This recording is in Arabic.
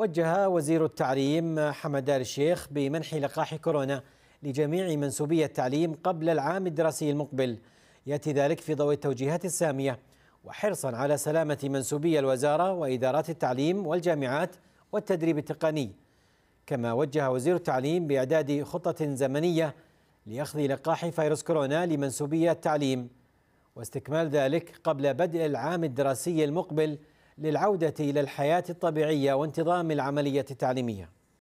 وجه وزير التعليم حمدان الشيخ بمنح لقاح كورونا لجميع منسوبي التعليم قبل العام الدراسي المقبل ياتي ذلك في ضوء التوجيهات الساميه وحرصا على سلامه منسوبي الوزاره وادارات التعليم والجامعات والتدريب التقني كما وجه وزير التعليم باعداد خطه زمنيه لاخذ لقاح فيروس كورونا لمنسوبي التعليم واستكمال ذلك قبل بدء العام الدراسي المقبل للعودة إلى الحياة الطبيعية وانتظام العملية التعليمية